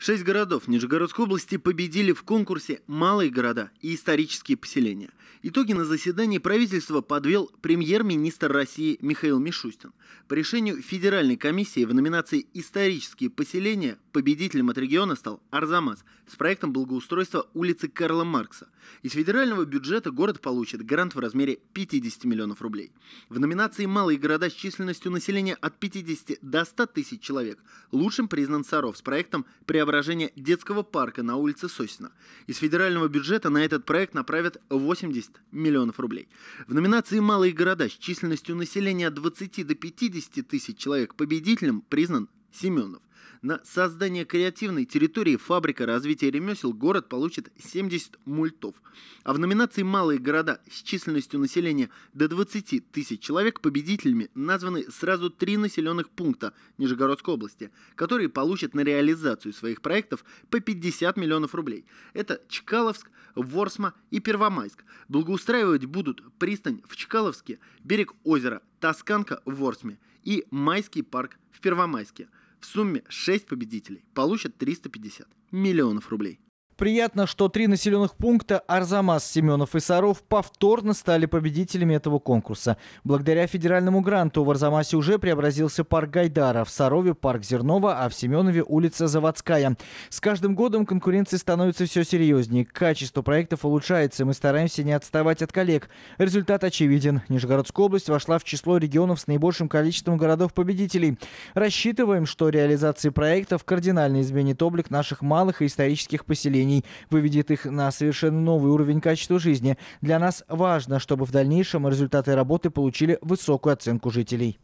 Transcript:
Шесть городов Нижегородской области победили в конкурсе «Малые города» и «Исторические поселения». Итоги на заседании правительства подвел премьер-министр России Михаил Мишустин. По решению Федеральной комиссии в номинации «Исторические поселения» победителем от региона стал Арзамас с проектом благоустройства улицы Карла Маркса. Из федерального бюджета город получит грант в размере 50 миллионов рублей. В номинации «Малые города» с численностью населения от 50 до 100 тысяч человек лучшим признан Саров с проектом «Преобразование преображения детского парка на улице Сосина. Из федерального бюджета на этот проект направят 80 миллионов рублей. В номинации «Малые города» с численностью населения от 20 до 50 тысяч человек победителем признан Семенов. На создание креативной территории фабрика развития ремесел город получит 70 мультов. А в номинации «Малые города» с численностью населения до 20 тысяч человек победителями названы сразу три населенных пункта Нижегородской области, которые получат на реализацию своих проектов по 50 миллионов рублей. Это Чкаловск, Ворсма и Первомайск. Благоустраивать будут пристань в Чкаловске, берег озера Тосканка в Ворсме и Майский парк в Первомайске. В сумме 6 победителей получат 350 миллионов рублей. Приятно, что три населенных пункта Арзамас, Семенов и Саров повторно стали победителями этого конкурса. Благодаря федеральному гранту в Арзамасе уже преобразился парк Гайдара, в Сарове парк Зернова, а в Семенове улица Заводская. С каждым годом конкуренция становится все серьезнее. Качество проектов улучшается, и мы стараемся не отставать от коллег. Результат очевиден. Нижегородская область вошла в число регионов с наибольшим количеством городов-победителей. Рассчитываем, что реализация проектов кардинально изменит облик наших малых и исторических поселений изменений, выведет их на совершенно новый уровень качества жизни. Для нас важно, чтобы в дальнейшем результаты работы получили высокую оценку жителей.